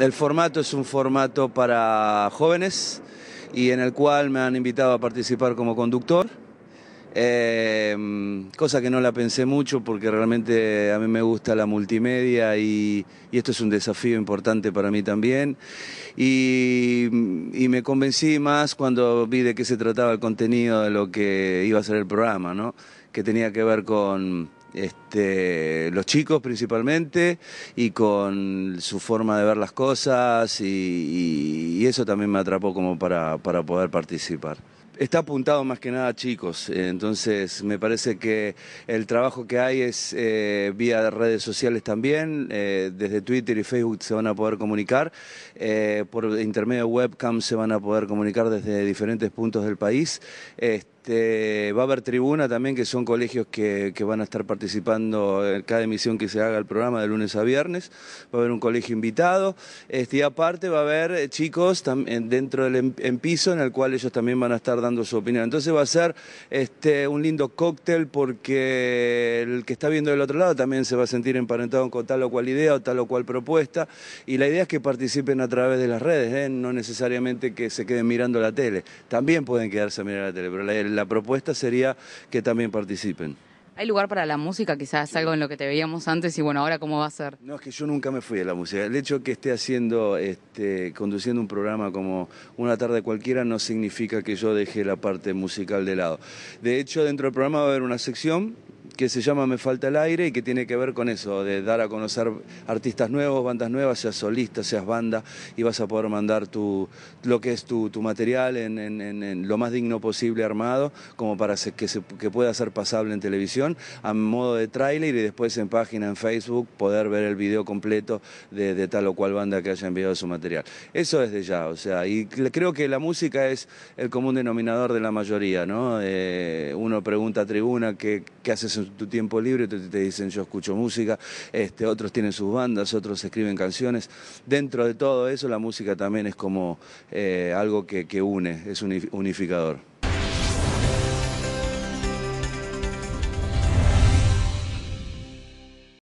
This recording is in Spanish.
el formato es un formato para jóvenes y en el cual me han invitado a participar como conductor. Eh, cosa que no la pensé mucho porque realmente a mí me gusta la multimedia y, esto es un desafío importante para mí también. Y, y, me convencí más cuando vi de qué se trataba el contenido de lo que iba a ser el programa, ¿no? que tenía que ver con este, los chicos principalmente y con su forma de ver las cosas y, eso también me atrapó como para, poder participar está apuntado más que nada a chicos, entonces me parece que el trabajo que hay es eh, vía redes sociales también, eh, desde Twitter y Facebook se van a poder comunicar, eh, por intermedio de webcam se van a poder comunicar desde diferentes puntos del país. Este, este, va a haber tribuna también, que son colegios que, van a estar participando en cada emisión que se haga el programa de lunes a viernes. Va a haber un colegio invitado. Este, y aparte va a haber eh, chicos dentro del em, en, piso en el cual ellos también van a estar dando su opinión. Entonces va a ser este, un lindo cóctel porque el que está viendo del otro lado también se va a sentir emparentado con tal o cual idea o tal o cual propuesta. Y la idea es que participen a través de las redes, ¿eh? no necesariamente que se queden mirando la tele. También pueden quedarse a mirar la tele, pero la, la propuesta sería que también participen. ¿Hay lugar para la música? Quizás algo en lo que te veíamos antes y bueno, ahora cómo va a ser. No, es que yo nunca me fui de la música. El hecho que esté haciendo, este, conduciendo un programa como Una tarde cualquiera no significa que yo deje la parte musical de lado. De hecho, dentro del programa va a haber una sección que se llama Me Falta el Aire y que tiene que ver con eso, de dar a conocer artistas nuevos, bandas nuevas, seas solista, seas banda, y vas a poder mandar tu, lo que es tu, material en, lo más digno posible armado, como para que, se, pueda ser pasable en televisión, a modo de tráiler y después en página en Facebook poder ver el video completo de, tal o cual banda que haya enviado su material. Eso desde ya, o sea, y creo que la música es el común denominador de la mayoría, ¿no? Eh, uno pregunta a tribuna qué, qué haces tu tiempo libre, te, dicen yo escucho música, este, otros tienen sus bandas, otros escriben canciones. Dentro de todo eso la música también es como eh, algo que, que une, es un unificador.